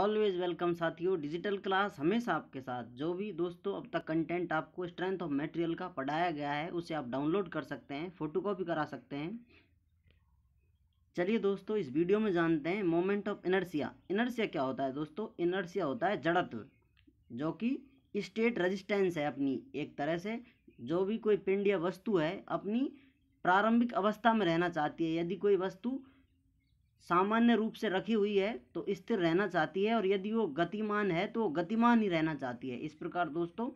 always welcome साथियों digital class हमेशा आपके साथ जो भी दोस्तों अब तक कंटेंट आपको स्ट्रेंथ ऑफ मटेरियल का पढ़ाया गया है उसे आप डाउनलोड कर सकते हैं फोटोकॉपी करा सकते हैं चलिए दोस्तों इस वीडियो में जानते हैं मोमेंट ऑफ इनर्सिया इनर्सिया क्या होता है दोस्तों इनर्सिया होता है जड़त्व जो कि स्टेट रजिस्टेंस है अपनी एक तरह से जो भी कोई पिंड या वस्तु है अपनी प्रारंभिक अवस्था में रहना चाहती है यदि कोई वस्तु सामान्य रूप से रखी हुई है तो स्थिर रहना चाहती है और यदि वो गतिमान है तो वो गतिमान ही रहना चाहती है इस प्रकार दोस्तों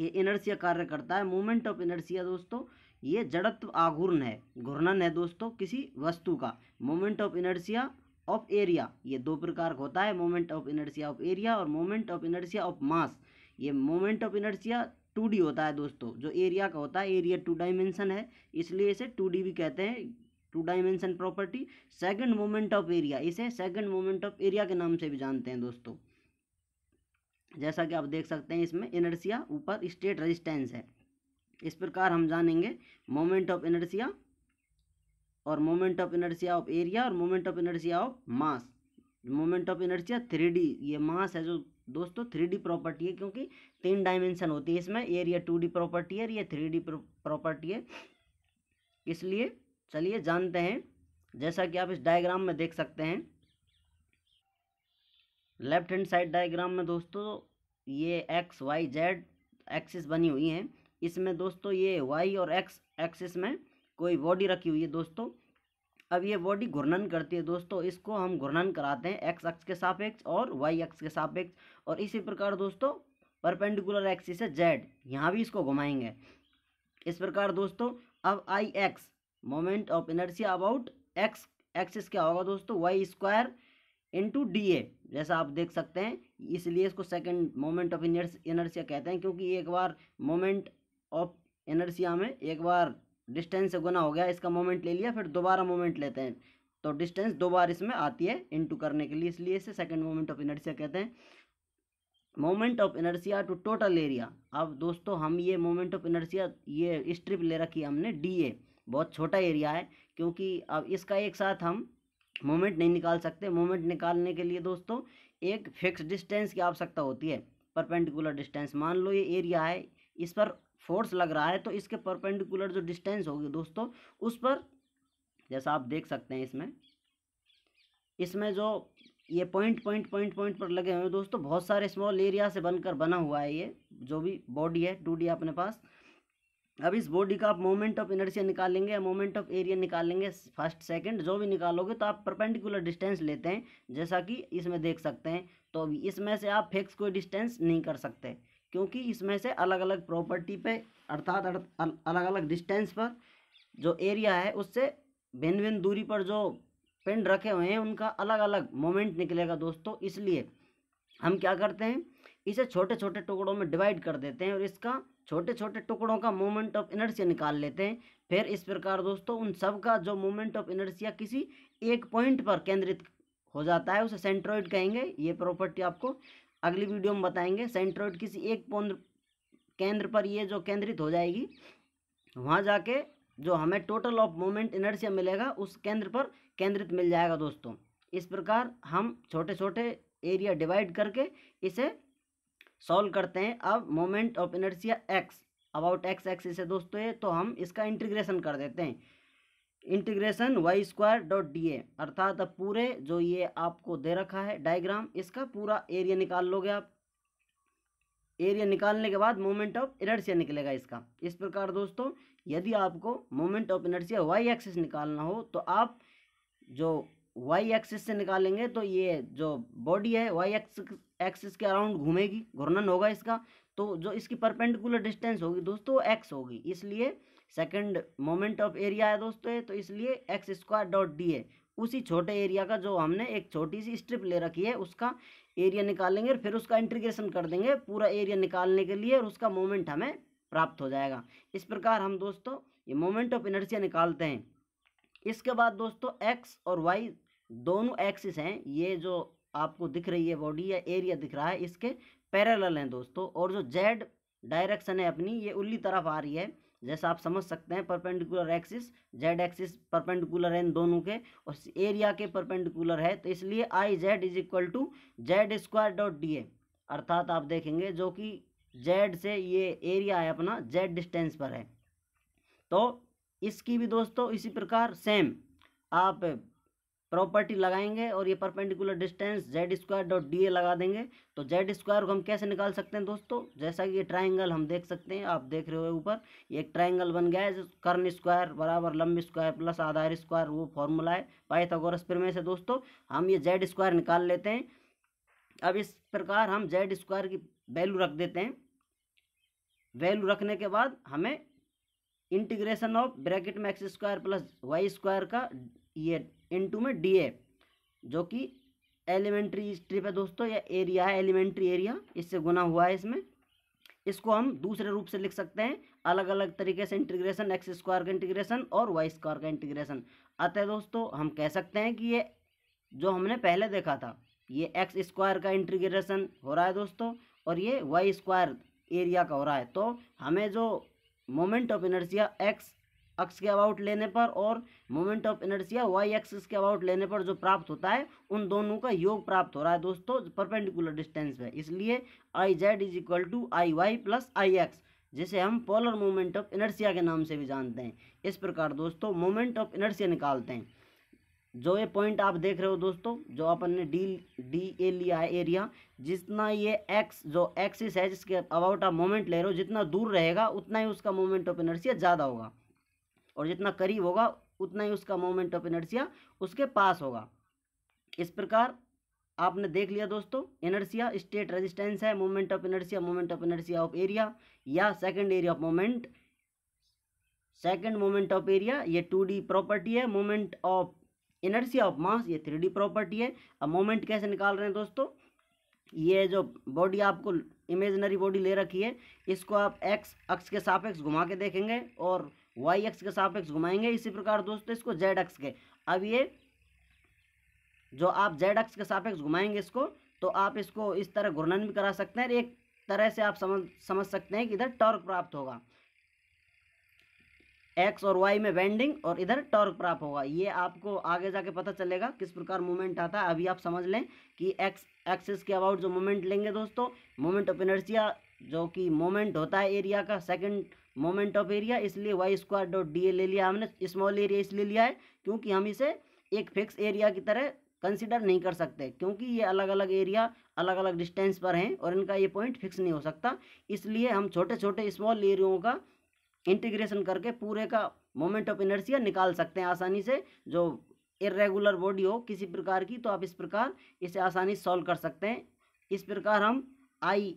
ये इनर्सिया कार्य करता है मोमेंट ऑफ इनर्सिया दोस्तों ये जड़त्व आघूर्ण है घूर्णन है दोस्तों किसी वस्तु का moment of inertia of area ये दो प्रकार का होता है moment of inertia of area और moment of inertia of mass ये मोमेंट ऑफ इनर्सिया टू होता है दोस्तों जो एरिया का होता है एरिया टू डायमेंशन है इसलिए इसे टू भी कहते हैं two dimension property second moment of area इसे सेकंड मोमेंट ऑफ एरिया के नाम से भी जानते हैं दोस्तों जैसा कि आप देख सकते हैं इसमें इनर्सिया ऊपर स्टेट रजिस्टेंस है इस प्रकार हम जानेंगे मोमेंट ऑफ इनर्सिया और moment of inertia of area और moment of inertia of mass moment of inertia three ये मास है जो दोस्तों थ्री प्रॉपर्टी है क्योंकि तीन डायमेंशन होती है इसमें एरिया टू प्रॉपर्टी है ये थ्री प्रॉपर्टी है इसलिए चलिए जानते हैं जैसा कि आप इस डायग्राम में देख सकते हैं लेफ्ट हैंड साइड डायग्राम में दोस्तों ये एक्स वाई जेड एक्सिस बनी हुई हैं इसमें दोस्तों ये वाई और एक्स एक्सिस में कोई बॉडी रखी हुई है दोस्तों अब ये बॉडी घूर्णन करती है दोस्तों इसको हम घूर्णन कराते हैं एक्स अक्ष के सापेक्ष और वाई अक्ष के सापेक्ष और इसी प्रकार दोस्तों परपेंडिकुलर एक्सिस है जेड यहाँ भी इसको घुमाएंगे इस प्रकार दोस्तों अब I X moment of energy about X axis क्या होगा दोस्तों Y square into D A जैसा आप देख सकते हैं इसलिए इसको सेकंड मोमेंट ऑफ इनर्सिया कहते हैं क्योंकि एक बार मोमेंट ऑफ इनर्सिया में एक बार डिस्टेंस से गुना हो गया इसका मोमेंट ले लिया फिर दोबारा मोमेंट लेते हैं तो डिस्टेंस दो बार इसमें आती है इंटू करने के लिए इसलिए इसे सेकंड मोमेंट ऑफ इनर्सिया कहते हैं moment of inertia two total area अब दोस्तों हम ये मोमेंट ऑफ इनर्सिया ये स्ट्रिप ले रखी है हमने डी ए बहुत छोटा एरिया है क्योंकि अब इसका एक साथ हम मोमेंट नहीं निकाल सकते मोमेंट निकालने के लिए दोस्तों एक फिक्स डिस्टेंस की आवश्यकता होती है परपेंडिकुलर डिस्टेंस मान लो ये एरिया है इस पर फोर्स लग रहा है तो इसके परपेंडिकुलर जो डिस्टेंस होगी दोस्तों उस पर जैसा आप देख सकते हैं इसमें इसमें जो ये पॉइंट पॉइंट पॉइंट पॉइंट पर लगे हुए हैं दोस्तों बहुत सारे स्मॉल एरिया से बनकर बना हुआ है ये जो भी बॉडी है टू डी अपने पास अब इस बॉडी का आप मोमेंट ऑफ इनर्शिया निकालेंगे या मोमेंट ऑफ एरिया निकालेंगे फर्स्ट सेकंड जो भी निकालोगे तो आप परपेंडिकुलर डिस्टेंस लेते हैं जैसा कि इसमें देख सकते हैं तो अभी इसमें से आप फिक्स कोई डिस्टेंस नहीं कर सकते क्योंकि इसमें से अलग अलग प्रॉपर्टी पे अर्थात अलग अलग डिस्टेंस पर जो एरिया है उससे भिन्न भिन्न दूरी पर जो पेंड रखे हुए हैं उनका अलग अलग मोमेंट निकलेगा दोस्तों इसलिए हम क्या करते हैं इसे छोटे छोटे टुकड़ों में डिवाइड कर देते हैं और इसका छोटे छोटे टुकड़ों का मोमेंट ऑफ इनर्शिया निकाल लेते हैं फिर इस प्रकार दोस्तों उन सब का जो मोमेंट ऑफ इनर्शिया किसी एक पॉइंट पर केंद्रित हो जाता है उसे सेंट्रोइड कहेंगे ये प्रॉपर्टी आपको अगली वीडियो में बताएंगे सेंट्रोइड किसी एक केंद्र पर ये जो केंद्रित हो जाएगी वहाँ जाके जो हमें टोटल ऑफ मोमेंट इनर्शिया मिलेगा उस केंद्र पर केंद्रित मिल जाएगा दोस्तों इस प्रकार हम छोटे छोटे एरिया डिवाइड करके इसे सॉल्व करते हैं अब moment of inertia X about X axis है दोस्तों ये तो हम इसका इंटीग्रेशन कर देते हैं integration Y square dot D A अर्थात अब पूरे जो ये आपको दे रखा है डायग्राम इसका पूरा एरिया निकाल लोगे आप एरिया निकालने के बाद मोमेंट ऑफ इनर्सिया निकलेगा इसका इस प्रकार दोस्तों यदि आपको moment of inertia Y axis निकालना हो तो आप जो वाई एक्सिस से निकालेंगे तो ये जो बॉडी है वाई एक्स एक्सिस के अराउंड घूमेगी घूर्णन होगा इसका तो जो इसकी परपेंडिकुलर डिस्टेंस होगी दोस्तों वो एक्स होगी इसलिए सेकंड मोमेंट ऑफ एरिया है दोस्तों है तो इसलिए एक्स स्क्वायर डॉट डी है उसी छोटे एरिया का जो हमने एक छोटी सी स्ट्रिप ले रखी है उसका एरिया निकालेंगे और फिर उसका इंटीग्रेशन कर देंगे पूरा एरिया निकालने के लिए और उसका मोमेंट हमें प्राप्त हो जाएगा इस प्रकार हम दोस्तों ये मोमेंट ऑफ इनर्जिया निकालते हैं इसके बाद दोस्तों एक्स और वाई दोनों एक्सिस हैं ये जो आपको दिख रही है बॉडी या एरिया दिख रहा है इसके पैरेलल हैं दोस्तों और जो जेड डायरेक्शन है अपनी ये उल्ली तरफ आ रही है जैसा आप समझ सकते हैं perpendicular axis Z axis perpendicular है इन दोनों के और एरिया के परपेंडिकुलर है तो इसलिए I Z is equal to Z square dot D A अर्थात आप देखेंगे जो कि जेड से ये एरिया है अपना जेड डिस्टेंस पर है तो इसकी भी दोस्तों इसी प्रकार सेम आप प्रॉपर्टी लगाएंगे और ये perpendicular distance Z square dot D A लगा देंगे तो जेड स्क्वायर को हम कैसे निकाल सकते हैं दोस्तों जैसा कि ये ट्राइंगल हम देख सकते हैं आप देख रहे हो ऊपर ये एक ट्राइंगल बन गया है जो कर्न स्क्वायर बराबर लंब स्क्वायर प्लस आधार स्क्वायर वो फॉर्मूला है पाइथागोरस प्रमेय से दोस्तों हम ये जेड स्क्वायर निकाल लेते हैं अब इस प्रकार हम जेड स्क्वायर की वैल्यू रख देते हैं वैल्यू रखने के बाद हमें इंटीग्रेशन ऑफ ब्रैकेट में X square plus Y square का ये एन टू में डी ए जो कि एलिमेंट्री स्ट्रिप है दोस्तों या एरिया है एलिमेंट्री एरिया इससे गुना हुआ है इसमें इसको हम दूसरे रूप से लिख सकते हैं अलग अलग तरीके से इंटीग्रेशन एक्स स्क्वायर का इंटीग्रेशन और वाई स्क्वायर का इंटीग्रेशन अतः दोस्तों हम कह सकते हैं कि ये जो हमने पहले देखा था ये एक्स स्क्वायर का इंटीग्रेशन हो रहा है दोस्तों और ये वाई स्क्वायर एरिया का हो रहा है तो हमें जो moment of inertia X axis के अबाउट लेने पर और moment of inertia Y axis के अबाउट लेने पर जो प्राप्त होता है उन दोनों का योग प्राप्त हो रहा है दोस्तों परपेंडिकुलर डिस्टेंस पे इसलिए I Z is equal to I Y plus I X जिसे हम पोलर मोमेंट ऑफ इनर्सिया के नाम से भी जानते हैं इस प्रकार दोस्तों मोमेंट ऑफ इनर्सिया निकालते हैं जो ये पॉइंट आप देख रहे हो दोस्तों जो अपन ने डी डी ए लिया है एरिया जितना ये एक्स जो एक्सिस है जिसके अबाउट आप मोमेंट ले रहे हो जितना दूर रहेगा उतना ही उसका मोमेंट ऑफ इनर्सिया ज़्यादा होगा और जितना करीब होगा उतना ही उसका मोमेंट ऑफ इनर्सिया उसके पास होगा इस प्रकार आपने देख लिया दोस्तों इनर्सिया स्टेट रेजिस्टेंस है moment of inertia moment of inertia of area या second area of moment second moment of area ये टू डी प्रॉपर्टी है moment of inertia of mass ये थ्री डी प्रॉपर्टी है अब मोमेंट कैसे निकाल रहे हैं दोस्तों ये जो बॉडी आपको इमेजनरी बॉडी ले रखी है इसको आप एक्स अक्ष के सापेक्ष घुमा के देखेंगे और वाई एक्स के सापेक्ष घुमाएंगे इसी प्रकार दोस्तों इसको जेड एक्स के अब ये जो आप जेड एक्स के सापेक्ष घुमाएंगे इसको तो आप इसको इस तरह घूर्णन भी करा सकते हैं एक तरह से आप समझ समझ सकते हैं कि इधर टॉर्क प्राप्त होगा एक्स और वाई में बेंडिंग और इधर टॉर्क प्राप्त होगा ये आपको आगे जाके पता चलेगा किस प्रकार मूवमेंट आता है अभी आप समझ लें कि एक्स एक्सिस के अबाउट जो मूवमेंट लेंगे दोस्तों मोमेंट ऑफ इनर्जिया जो कि मोमेंट होता है एरिया का सेकंड मोमेंट ऑफ एरिया इसलिए वाई स्क्वायर डॉट डी ले लिया हमने स्मॉल एरिया इसलिए लिया है क्योंकि हम इसे एक फिक्स एरिया की तरह कंसिडर नहीं कर सकते क्योंकि ये अलग अलग एरिया अलग अलग डिस्टेंस पर हैं और इनका ये पॉइंट फिक्स नहीं हो सकता इसलिए हम छोटे छोटे स्मॉल एरियाओं का इंटीग्रेशन करके पूरे का मोमेंट ऑफ इनर्सिया निकाल सकते हैं आसानी से जो इरेगुलर बॉडी हो किसी प्रकार की तो आप इस प्रकार इसे आसानी से सॉल्व कर सकते हैं इस प्रकार हम आई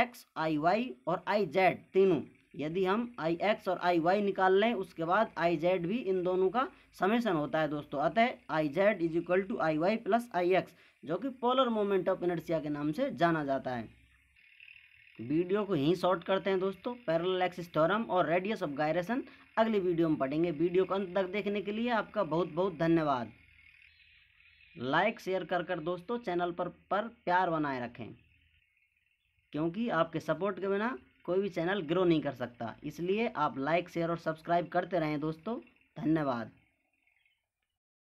एक्स आई वाई और आई जेड तीनों यदि हम आई एक्स और आई वाई निकाल लें उसके बाद आई जेड भी इन दोनों का समेसन होता है दोस्तों अतः I Z is equal to I Y plus I X जो कि पोलर मोमेंट ऑफ इनर्सिया के नाम से जाना जाता है वीडियो को यहीं शॉर्ट करते हैं दोस्तों पैरल एक्सिस थ्योरम और रेडियस ऑफ गायरेसन अगली वीडियो में पढ़ेंगे वीडियो को अंत तक देखने के लिए आपका बहुत बहुत धन्यवाद लाइक शेयर कर कर दोस्तों चैनल पर पर प्यार बनाए रखें क्योंकि आपके सपोर्ट के बिना कोई भी चैनल ग्रो नहीं कर सकता इसलिए आप लाइक शेयर और सब्सक्राइब करते रहें दोस्तों धन्यवाद